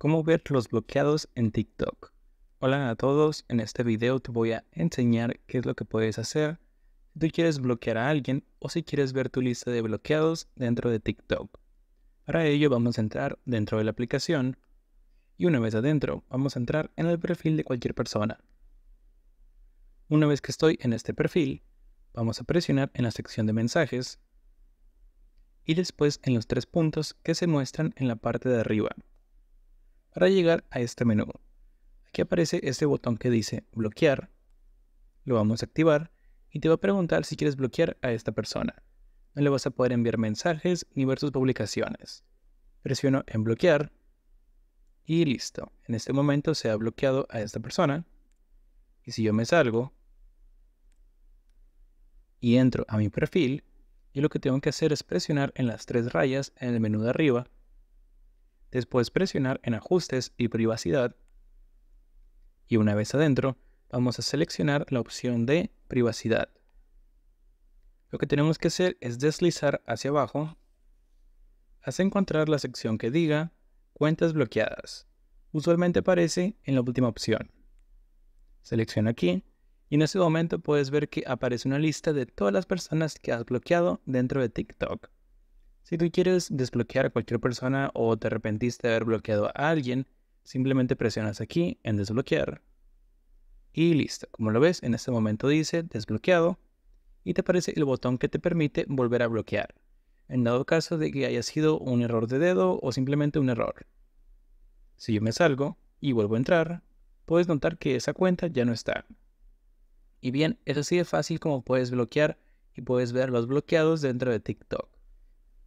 Cómo ver los bloqueados en TikTok. Hola a todos, en este video te voy a enseñar qué es lo que puedes hacer si tú quieres bloquear a alguien o si quieres ver tu lista de bloqueados dentro de TikTok. Para ello vamos a entrar dentro de la aplicación y una vez adentro vamos a entrar en el perfil de cualquier persona. Una vez que estoy en este perfil, vamos a presionar en la sección de mensajes y después en los tres puntos que se muestran en la parte de arriba. Para llegar a este menú, aquí aparece este botón que dice bloquear. Lo vamos a activar y te va a preguntar si quieres bloquear a esta persona. No le vas a poder enviar mensajes ni ver sus publicaciones. Presiono en bloquear y listo. En este momento se ha bloqueado a esta persona. Y si yo me salgo y entro a mi perfil, yo lo que tengo que hacer es presionar en las tres rayas en el menú de arriba Después presionar en Ajustes y Privacidad. Y una vez adentro, vamos a seleccionar la opción de Privacidad. Lo que tenemos que hacer es deslizar hacia abajo hasta encontrar la sección que diga Cuentas bloqueadas. Usualmente aparece en la última opción. Selecciona aquí y en ese momento puedes ver que aparece una lista de todas las personas que has bloqueado dentro de TikTok. Si tú quieres desbloquear a cualquier persona o te arrepentiste de haber bloqueado a alguien, simplemente presionas aquí en desbloquear. Y listo, como lo ves, en este momento dice desbloqueado y te aparece el botón que te permite volver a bloquear, en dado caso de que haya sido un error de dedo o simplemente un error. Si yo me salgo y vuelvo a entrar, puedes notar que esa cuenta ya no está. Y bien, es así de fácil como puedes bloquear y puedes ver los bloqueados dentro de TikTok.